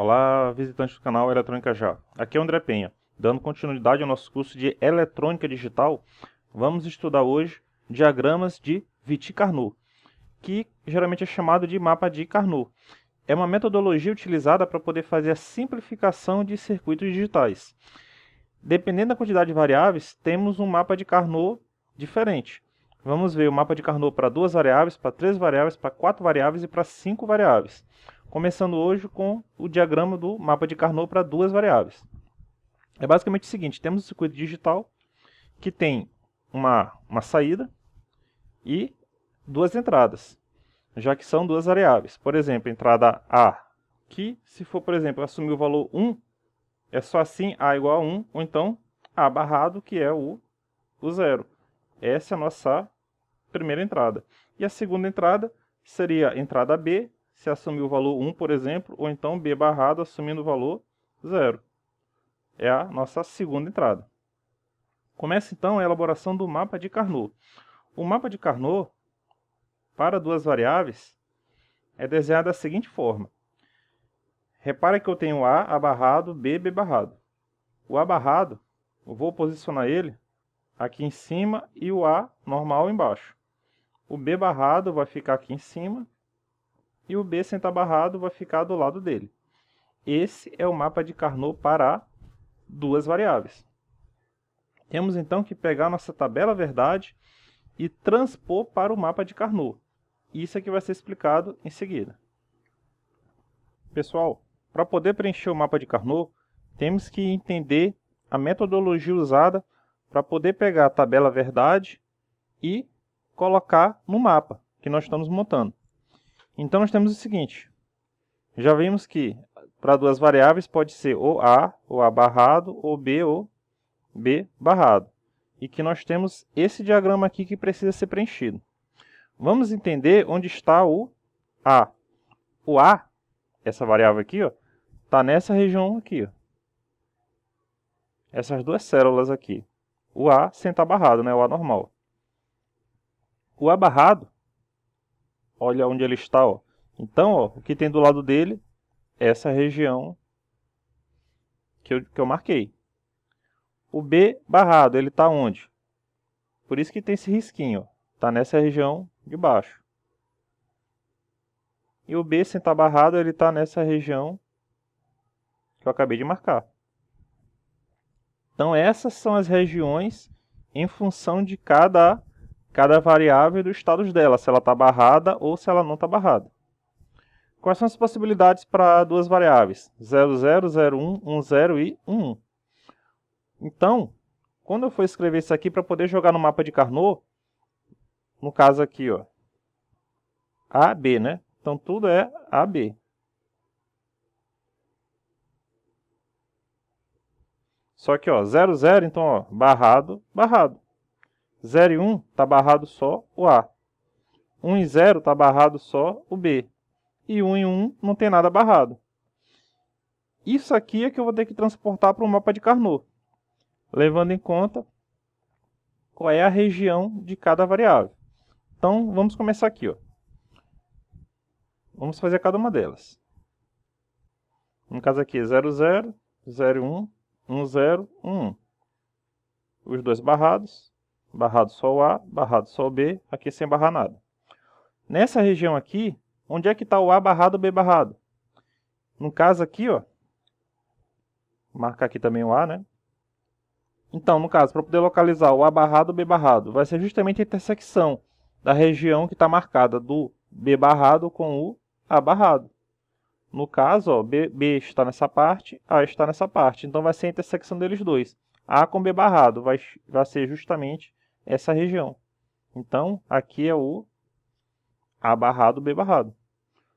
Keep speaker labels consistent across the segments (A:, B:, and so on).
A: Olá, visitantes do canal Eletrônica Já. Aqui é o André Penha. Dando continuidade ao nosso curso de Eletrônica Digital, vamos estudar hoje diagramas de Viti Carnot, que geralmente é chamado de mapa de Carnot. É uma metodologia utilizada para poder fazer a simplificação de circuitos digitais. Dependendo da quantidade de variáveis, temos um mapa de Carnot diferente. Vamos ver o mapa de Carnot para duas variáveis, para três variáveis, para quatro variáveis e para cinco variáveis começando hoje com o diagrama do mapa de Carnot para duas variáveis. É basicamente o seguinte, temos um circuito digital que tem uma, uma saída e duas entradas, já que são duas variáveis. Por exemplo, entrada A, que se for, por exemplo, assumir o valor 1, é só assim A igual a 1, ou então A barrado, que é o, o zero. Essa é a nossa primeira entrada. E a segunda entrada seria a entrada B, se assumir o valor 1, por exemplo, ou então B barrado assumindo o valor 0. É a nossa segunda entrada. Começa então a elaboração do mapa de Carnot. O mapa de Carnot, para duas variáveis, é desenhado da seguinte forma. Repara que eu tenho A, A barrado, B, B barrado. O A barrado, eu vou posicionar ele aqui em cima e o A normal embaixo. O B barrado vai ficar aqui em cima e o B senta barrado vai ficar do lado dele. Esse é o mapa de Carnot para duas variáveis. Temos então que pegar nossa tabela verdade e transpor para o mapa de Carnot. Isso é que vai ser explicado em seguida. Pessoal, para poder preencher o mapa de Carnot, temos que entender a metodologia usada para poder pegar a tabela verdade e colocar no mapa que nós estamos montando. Então, nós temos o seguinte. Já vimos que para duas variáveis pode ser ou A, ou A barrado, ou B, ou B barrado. E que nós temos esse diagrama aqui que precisa ser preenchido. Vamos entender onde está o A. O A, essa variável aqui, está nessa região aqui. Ó. Essas duas células aqui. O A sem estar tá barrado, né? o A normal. O A barrado Olha onde ele está, ó. Então, ó, o que tem do lado dele? Essa região que eu, que eu marquei. O B barrado, ele está onde? Por isso que tem esse risquinho, está nessa região de baixo. E o B sem estar tá barrado, ele está nessa região que eu acabei de marcar. Então essas são as regiões em função de cada cada variável e do status dela, se ela está barrada ou se ela não está barrada. Quais são as possibilidades para duas variáveis? 0, 0, 0, 1, 1, 0 e 1. Então, quando eu for escrever isso aqui para poder jogar no mapa de Carnot, no caso aqui, ó, A, B, né? Então, tudo é A, B. Só que, ó, 0, então, ó, barrado, barrado. 0 e 1 está barrado só o A. 1 e 0 está barrado só o B. E 1 e 1 não tem nada barrado. Isso aqui é que eu vou ter que transportar para o mapa de Carnot, levando em conta qual é a região de cada variável. Então, vamos começar aqui. Ó. Vamos fazer cada uma delas. No caso aqui, 0, 0, 0, 1, 1, 0, 1. Os dois barrados, barrado sol A, barrado sol B, aqui sem barrar nada. Nessa região aqui, onde é que está o A barrado, B barrado? No caso aqui, ó, marcar aqui também o A, né? Então, no caso, para poder localizar o A barrado, B barrado, vai ser justamente a intersecção da região que está marcada do B barrado com o A barrado. No caso, ó, B, B, está nessa parte, A está nessa parte. Então, vai ser a intersecção deles dois. A com B barrado vai, vai ser justamente essa região. Então, aqui é o A barrado, B barrado.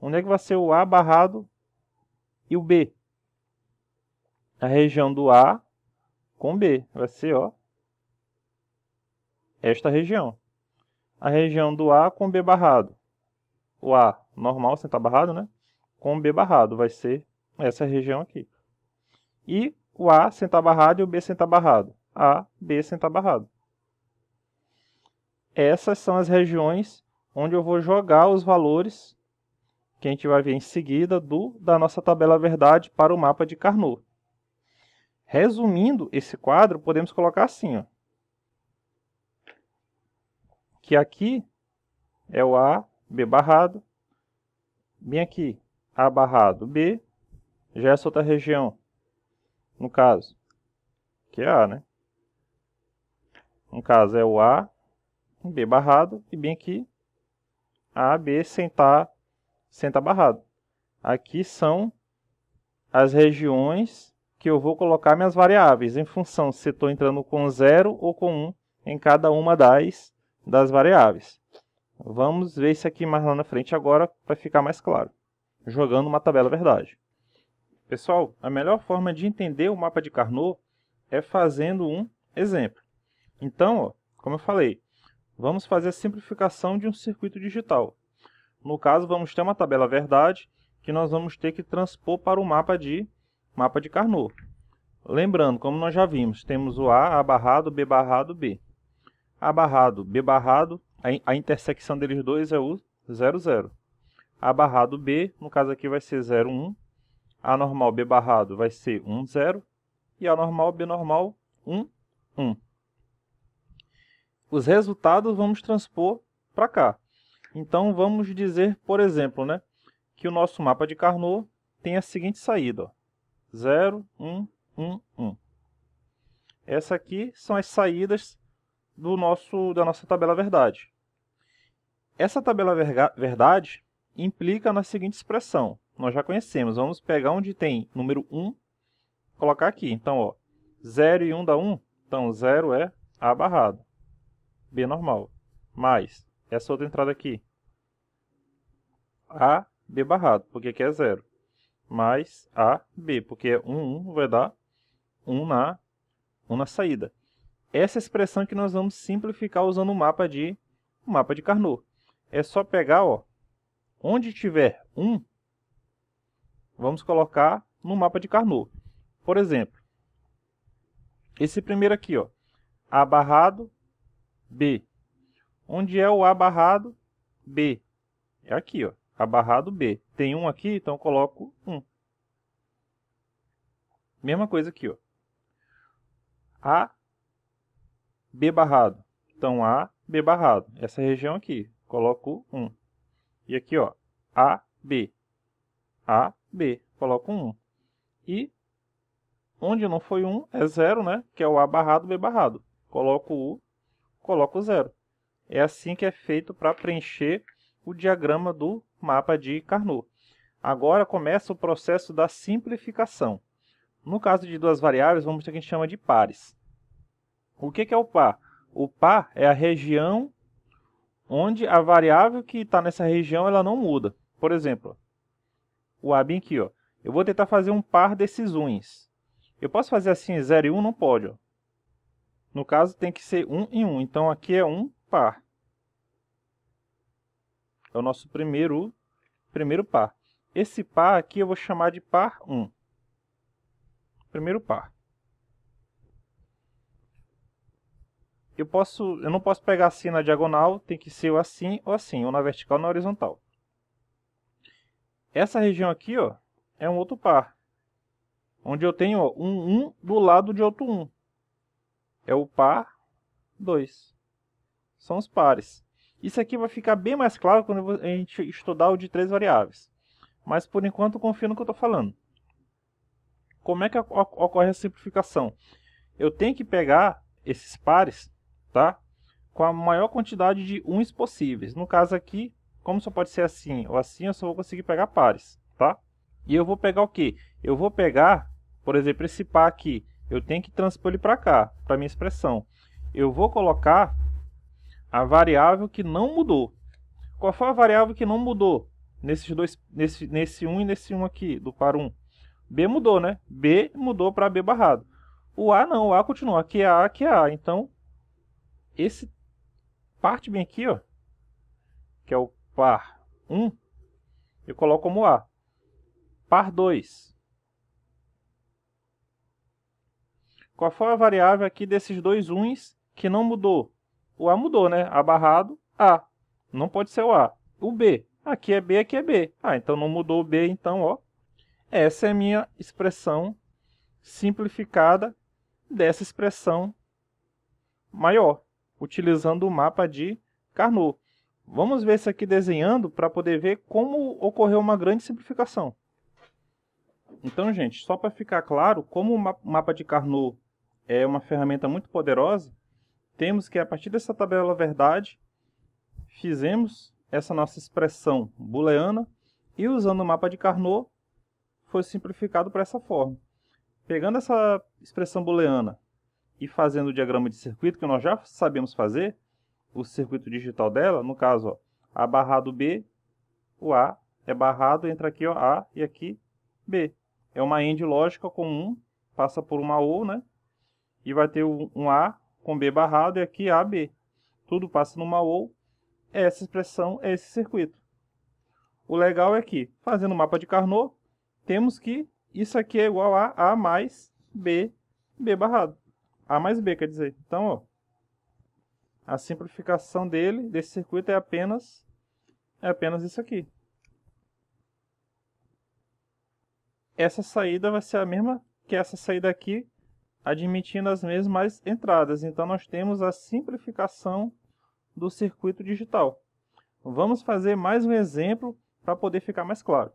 A: Onde é que vai ser o A barrado e o B? A região do A com B. Vai ser, ó, esta região. A região do A com B barrado. O A normal, sem estar tá barrado, né? Com B barrado, vai ser essa região aqui. E o A sem estar tá barrado e o B sem estar tá barrado. A, B sem estar barrado essas são as regiões onde eu vou jogar os valores que a gente vai ver em seguida do da nossa tabela verdade para o mapa de Carnot. Resumindo esse quadro, podemos colocar assim, ó, que aqui é o A, B barrado, bem aqui, A barrado, B, já é essa outra região, no caso, que é A, né? No caso, é o A, B barrado e bem aqui A, B sentar, senta barrado. Aqui são as regiões que eu vou colocar minhas variáveis em função se estou entrando com 0 ou com 1 um em cada uma das, das variáveis. Vamos ver isso aqui mais lá na frente agora para ficar mais claro, jogando uma tabela verdade. Pessoal, a melhor forma de entender o mapa de Carnot é fazendo um exemplo. Então, ó, como eu falei, vamos fazer a simplificação de um circuito digital. No caso, vamos ter uma tabela verdade que nós vamos ter que transpor para o mapa de, mapa de Carnot. Lembrando, como nós já vimos, temos o A, A barrado, B barrado, B. A barrado, B barrado, a, intersecção deles dois é o 0, 0. A barrado B, no caso aqui, vai ser 0, 1. A normal B barrado vai ser 1, 0. E a normal B normal, 1, 1 os resultados vamos transpor para cá. Então vamos dizer, por exemplo, né, que o nosso mapa de Carnot tem a seguinte saída: ó, 0, 1, 1, 1. Essas aqui são as saídas do nosso, da nossa tabela verdade. Essa tabela verga, verdade implica na seguinte expressão. Nós já conhecemos. Vamos pegar onde tem número 1, colocar aqui. Então, ó, 0 e 1 dá 1. Então, 0 é A barrado. B normal, mais essa outra entrada aqui, A, B barrado, porque aqui é zero, mais A, B, porque é 1, 1 vai dar 1 na, 1 na saída. Essa expressão que nós vamos simplificar usando o um mapa de, um mapa de Carnot. É só pegar, ó, onde tiver 1, vamos colocar no mapa de Carnot. Por exemplo, esse primeiro aqui, ó, A barrado B. Onde é o A barrado? B. É aqui, ó. A barrado B. Tem um aqui, então eu coloco 1. Um. Mesma coisa aqui, ó. A, B barrado. Então, A, B barrado. Essa região aqui. Coloco 1. Um. E aqui, ó. A, B. A, B. Coloco 1. Um. E onde não foi 1 é 0, né? Que é o A barrado, B barrado. Coloco o coloco o zero. É assim que é feito para preencher o diagrama do mapa de Carnot. Agora começa o processo da simplificação. No caso de duas variáveis, vamos ter o que a gente chama de pares. O que é o par? O par é a região onde a variável que está nessa região ela não muda. Por exemplo, o AB aqui, ó. eu vou tentar fazer um par desses uns. Eu posso fazer assim 0 e 1? Um? Não pode. Ó. No caso, tem que ser um em um. Então, aqui é um par. É o nosso primeiro, primeiro par. Esse par aqui eu vou chamar de par 1. Primeiro par. Eu, posso, eu não posso pegar assim na diagonal, tem que ser ou assim ou assim, ou na vertical ou na horizontal. Essa região aqui ó, é um outro par, onde eu tenho ó, um 1 do lado de outro 1 é o par 2. São os pares. Isso aqui vai ficar bem mais claro quando a gente estudar o de três variáveis. Mas, por enquanto, confio no que eu estou falando. Como é que ocorre a simplificação? Eu tenho que pegar esses pares tá? com a maior quantidade de uns possíveis. No caso aqui, como só pode ser assim ou assim, eu só vou conseguir pegar pares. Tá? E eu vou pegar o quê? Eu vou pegar, por exemplo, esse par aqui eu tenho que transpor ele para cá, para minha expressão. Eu vou colocar a variável que não mudou. Qual foi a variável que não mudou? Nesses dois, nesse, nesse 1 um e nesse 1 um aqui, do par 1. Um. B mudou, né? B mudou para B barrado. O A não, o A continua. Aqui é A, aqui é A. Então, esse parte bem aqui, ó, que é o par 1, eu coloco como A. Par 2, Qual foi a variável aqui desses dois uns que não mudou? O A mudou, né? A barrado, A. Não pode ser o A. O B. Aqui é B, aqui é B. Ah, então não mudou o B, então, ó. Essa é a minha expressão simplificada dessa expressão maior, utilizando o mapa de Carnot. Vamos ver isso aqui desenhando para poder ver como ocorreu uma grande simplificação. Então, gente, só para ficar claro, como o mapa de Carnot é uma ferramenta muito poderosa, temos que, a partir dessa tabela verdade, fizemos essa nossa expressão booleana e, usando o mapa de Carnot, foi simplificado para essa forma. Pegando essa expressão booleana e fazendo o diagrama de circuito, que nós já sabemos fazer, o circuito digital dela, no caso, ó, A barrado B, o A é barrado entre aqui ó, A e aqui B. É uma AND lógica comum, passa por uma OU, né? e vai ter um A com B barrado e aqui AB. Tudo passa numa OU. Essa expressão é esse circuito. O legal é que, fazendo o mapa de Carnot, temos que isso aqui é igual a A mais B, B barrado. A mais B, quer dizer. Então, ó, a simplificação dele, desse circuito, é apenas, é apenas isso aqui. Essa saída vai ser a mesma que essa saída aqui admitindo as mesmas entradas. Então, nós temos a simplificação do circuito digital. Vamos fazer mais um exemplo para poder ficar mais claro.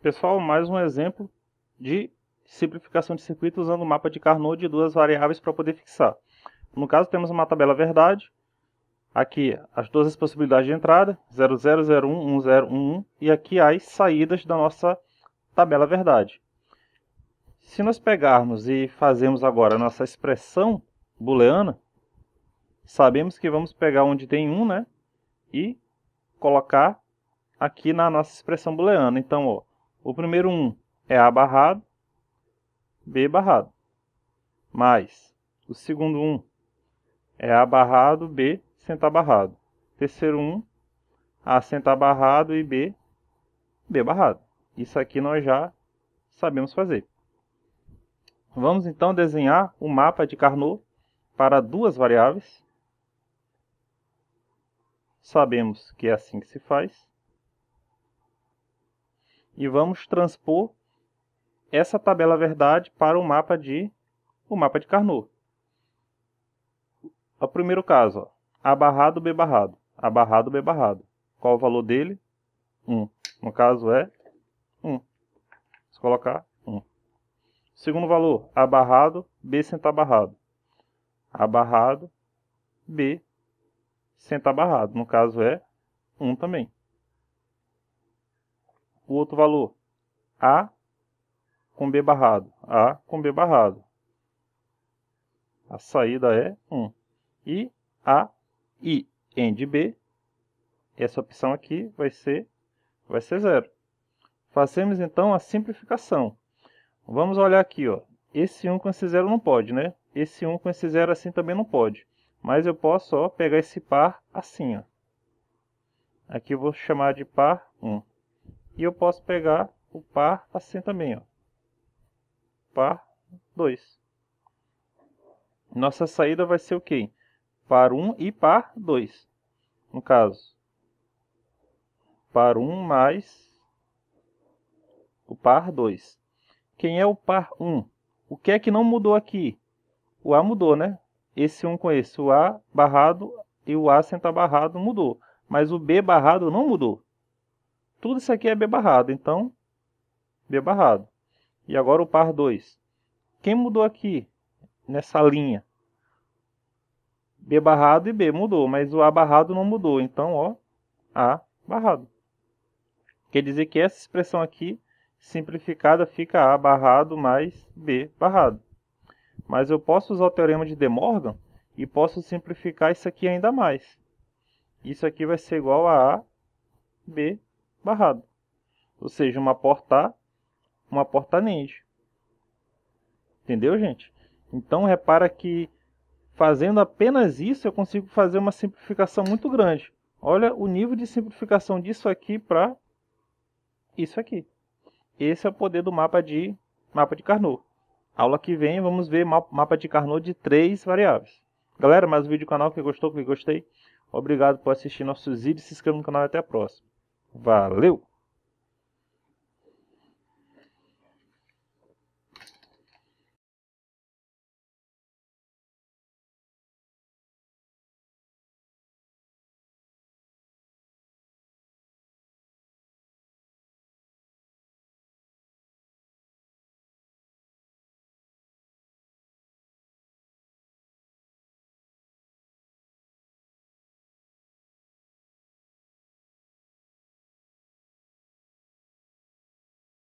A: Pessoal, mais um exemplo de simplificação de circuito usando o mapa de Carnot de duas variáveis para poder fixar. No caso, temos uma tabela verdade. Aqui, as duas possibilidades de entrada, 0001, 1011, e aqui as saídas da nossa tabela verdade. Se nós pegarmos e fazermos agora a nossa expressão booleana, sabemos que vamos pegar onde tem 1, né? E colocar aqui na nossa expressão booleana. Então, ó, o primeiro 1 é A barrado, B barrado. Mais o segundo 1 é A barrado, B senta barrado. Terceiro 1, A senta barrado e B, B barrado. Isso aqui nós já sabemos fazer. Vamos então desenhar o um mapa de Carnot para duas variáveis. Sabemos que é assim que se faz. E vamos transpor essa tabela verdade para o mapa de o mapa de Carnot. O primeiro caso, ó, A barrado B barrado, A barrado B barrado. Qual o valor dele? 1. No caso é 1. Vamos colocar Segundo valor, A barrado, B sentar barrado. A barrado, B sentar barrado. No caso é 1 também. O outro valor, A com B barrado. A com B barrado. A saída é 1. E A e end B, essa opção aqui vai ser, vai ser zero. Fazemos então a simplificação. Vamos olhar aqui, ó. Esse 1 com esse 0 não pode, né? Esse 1 com esse 0 assim também não pode. Mas eu posso, ó, pegar esse par assim, ó. Aqui eu vou chamar de par 1. E eu posso pegar o par assim também, ó. Par 2. Nossa saída vai ser o quê? Par 1 e par 2. No caso, par 1 mais o par 2. Quem é o par 1? O que é que não mudou aqui? O A mudou, né? Esse 1 com esse. O A barrado e o A sem barrado mudou. Mas o B barrado não mudou. Tudo isso aqui é B barrado. Então, B barrado. E agora o par 2. Quem mudou aqui nessa linha? B barrado e B mudou, mas o A barrado não mudou. Então, ó, A barrado. Quer dizer que essa expressão aqui simplificada fica A barrado mais B barrado. Mas eu posso usar o teorema de De Morgan e posso simplificar isso aqui ainda mais. Isso aqui vai ser igual a A B barrado. Ou seja, uma porta A, uma porta NAND. Entendeu, gente? Então, repara que fazendo apenas isso, eu consigo fazer uma simplificação muito grande. Olha o nível de simplificação disso aqui para isso aqui. Esse é o poder do mapa de, mapa de Carnot. Aula que vem vamos ver mapa de Carnot de três variáveis. Galera, mais um vídeo do canal. que gostou, que gostei. Obrigado por assistir nossos vídeos. Se inscreva no canal e até a próxima. Valeu!